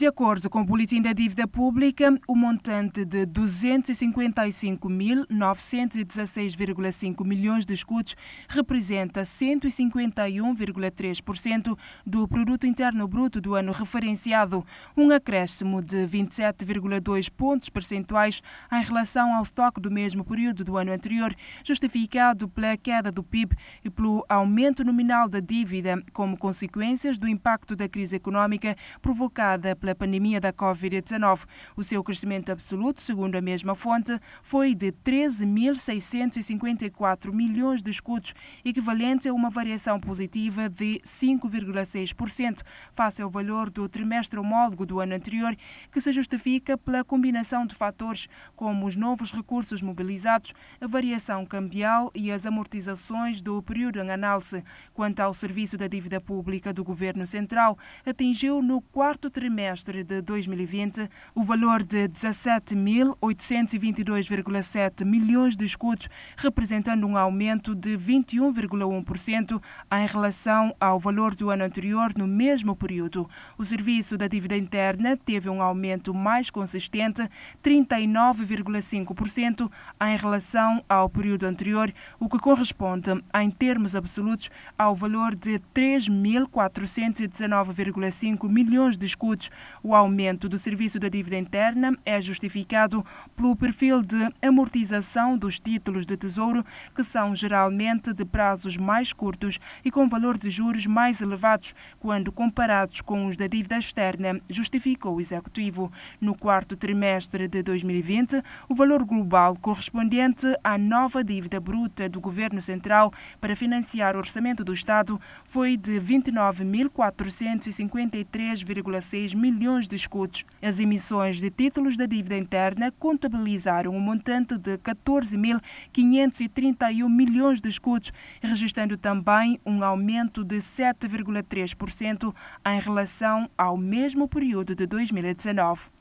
De acordo com o Boletim da Dívida Pública, o montante de 255.916,5 milhões de escudos representa 151,3% do Produto Interno Bruto do ano referenciado, um acréscimo de 27,2 pontos percentuais em relação ao estoque do mesmo período do ano anterior, justificado pela queda do PIB e pelo aumento nominal da dívida, como consequências do impacto da crise económica provocada pela da pandemia da Covid-19. O seu crescimento absoluto, segundo a mesma fonte, foi de 13.654 milhões de escudos, equivalente a uma variação positiva de 5,6%, face ao valor do trimestre homólogo do ano anterior, que se justifica pela combinação de fatores como os novos recursos mobilizados, a variação cambial e as amortizações do período em análise. Quanto ao serviço da dívida pública do Governo Central, atingiu no quarto trimestre trimestre de 2020, o valor de 17.822,7 milhões de escudos, representando um aumento de 21,1% em relação ao valor do ano anterior no mesmo período. O serviço da dívida interna teve um aumento mais consistente, 39,5% em relação ao período anterior, o que corresponde, em termos absolutos, ao valor de 3.419,5 milhões de escudos, o aumento do serviço da dívida interna é justificado pelo perfil de amortização dos títulos de tesouro, que são geralmente de prazos mais curtos e com valor de juros mais elevados quando comparados com os da dívida externa, justificou o executivo. No quarto trimestre de 2020, o valor global correspondente à nova dívida bruta do governo central para financiar o orçamento do Estado foi de 29.453,6 milhões milhões de escudos. As emissões de títulos da dívida interna contabilizaram um montante de 14.531 milhões de escudos, registrando também um aumento de 7,3% em relação ao mesmo período de 2019.